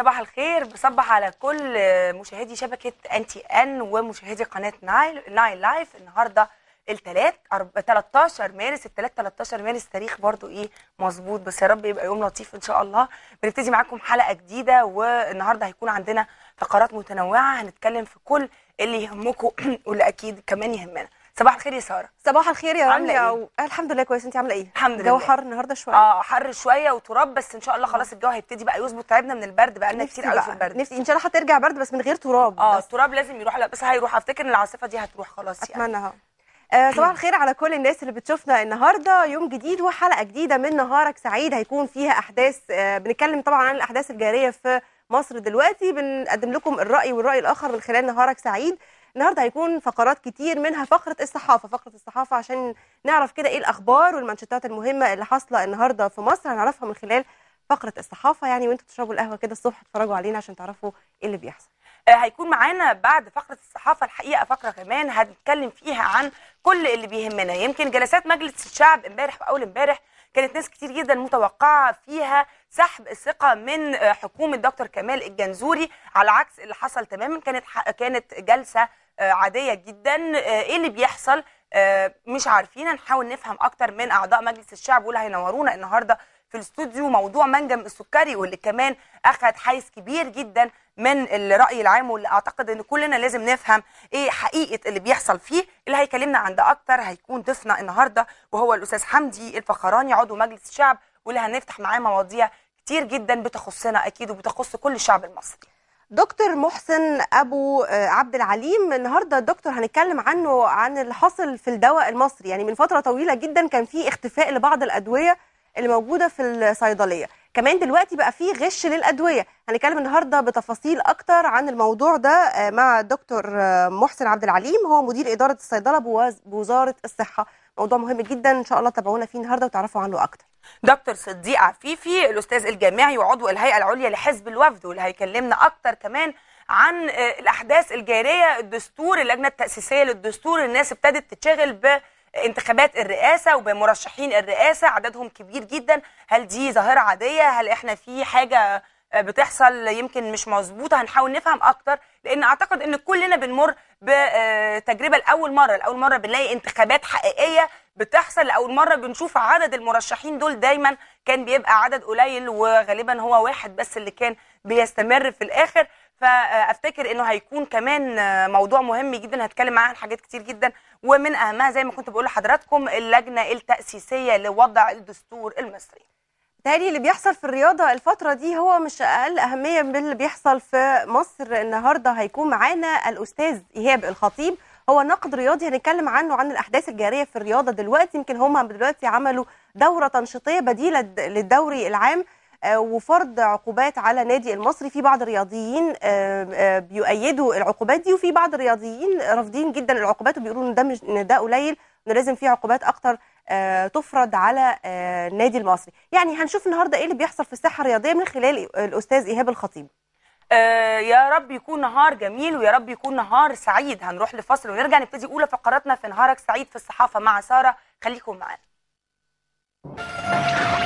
صباح الخير بصبح على كل مشاهدي شبكه انتي ان ومشاهدي قناه نايل ناين لايف النهارده الثلاث 13 مارس الثلاث 13 مارس تاريخ برضو ايه مظبوط بس يا رب يبقى يوم لطيف ان شاء الله بنبتدي معاكم حلقه جديده والنهارده هيكون عندنا فقرات متنوعه هنتكلم في كل اللي يهمكم واللي اكيد كمان يهمنا صباح الخير يا ساره صباح الخير يا رامية إيه؟ أه، الحمد لله كويس انت عامله ايه الحمد لله الجو حر النهارده شويه اه حر شويه وتراب بس ان شاء الله خلاص الجو هيبتدي بقى يظبط تعبنا من البرد بقى لنا كتير قوي في البرد نفسي ان شاء الله هترجع برد بس من غير تراب اه التراب لازم يروح لا بس هيروح افتكر ان العاصفه دي هتروح خلاص يعني اتمنى آه صباح الخير على كل الناس اللي بتشوفنا النهارده يوم جديد وحلقه جديده من نهارك سعيد هيكون فيها احداث آه بنتكلم طبعا عن الاحداث الجاريه في مصر دلوقتي بنقدم لكم الراي والراي الاخر من خلال نهارك سعيد النهارده هيكون فقرات كتير منها فقره الصحافه فقره الصحافه عشان نعرف كده ايه الاخبار والمانشيتات المهمه اللي حاصله النهارده في مصر هنعرفها من خلال فقره الصحافه يعني وانتوا تشربوا القهوه كده الصبح تتفرجوا علينا عشان تعرفوا ايه اللي بيحصل آه، هيكون معانا بعد فقره الصحافه الحقيقه فقره كمان هنتكلم فيها عن كل اللي بيهمنا يمكن جلسات مجلس الشعب امبارح واول امبارح كانت ناس كتير جدا متوقعه فيها سحب الثقه من آه، حكومه دكتور كمال الجنزوري على عكس اللي حصل تماما كانت كانت جلسه آه، عاديه جدا آه، ايه اللي بيحصل مش عارفين نحاول نفهم اكتر من اعضاء مجلس الشعب واللي هينورونا النهارده في الاستوديو موضوع منجم السكري واللي كمان اخذ حيز كبير جدا من الراي العام واللي اعتقد ان كلنا لازم نفهم ايه حقيقه اللي بيحصل فيه اللي هيكلمنا عن ده اكتر هيكون ضيفنا النهارده وهو الاستاذ حمدي الفخراني عضو مجلس الشعب واللي هنفتح معاه مواضيع كتير جدا بتخصنا اكيد وبتخص كل الشعب المصري دكتور محسن ابو آه، عبد العليم النهارده الدكتور هنتكلم عنه عن اللي في الدواء المصري يعني من فتره طويله جدا كان في اختفاء لبعض الادويه اللي موجوده في الصيدليه كمان دلوقتي بقى في غش للادويه هنتكلم النهارده بتفاصيل اكتر عن الموضوع ده آه، مع الدكتور آه، محسن عبد العليم هو مدير اداره الصيدله بوزاره الصحه موضوع مهم جدا ان شاء الله تابعونا فيه النهارده وتعرفوا عنه اكتر دكتور صديق عفيفي الاستاذ الجامعي وعضو الهيئه العليا لحزب الوفد واللي هيكلمنا اكتر كمان عن آه، الاحداث الجاريه الدستور اللجنه التاسيسيه للدستور الناس ابتدت تتشغل ب انتخابات الرئاسه وبمرشحين الرئاسه عددهم كبير جدا هل دي ظاهره عاديه هل احنا في حاجه بتحصل يمكن مش مظبوطه هنحاول نفهم اكتر لان اعتقد ان كلنا بنمر بتجربه لاول مره لاول مره بنلاقي انتخابات حقيقيه بتحصل لاول مره بنشوف عدد المرشحين دول دايما كان بيبقى عدد قليل وغالبا هو واحد بس اللي كان بيستمر في الاخر فافتكر انه هيكون كمان موضوع مهم جدا هتكلم معاه عن حاجات كتير جدا ومن اهمها زي ما كنت بقول لحضراتكم اللجنه التاسيسيه لوضع الدستور المصري بالتالي اللي بيحصل في الرياضه الفتره دي هو مش اقل اهميه من اللي بيحصل في مصر النهارده هيكون معانا الاستاذ ايهاب الخطيب هو ناقد رياضي هنتكلم عنه عن الاحداث الجاريه في الرياضه دلوقتي يمكن هم دلوقتي عملوا دوره تنشيطيه بديله للدوري العام آه، وفرض عقوبات على نادي المصري في بعض الرياضيين آه، آه، بيؤيدوا العقوبات دي وفي بعض الرياضيين رافضين جدا العقوبات وبيقولوا ان ده مش ان ده قليل انه لازم في عقوبات اكتر تفرض على النادي المصري يعني هنشوف النهارده ايه اللي بيحصل في الساحه الرياضيه من خلال الاستاذ ايهاب الخطيب يا رب يكون نهار جميل ويا رب يكون نهار سعيد هنروح لفصل ونرجع نبتدي اولى فقراتنا في نهارك سعيد في الصحافه مع ساره خليكم معانا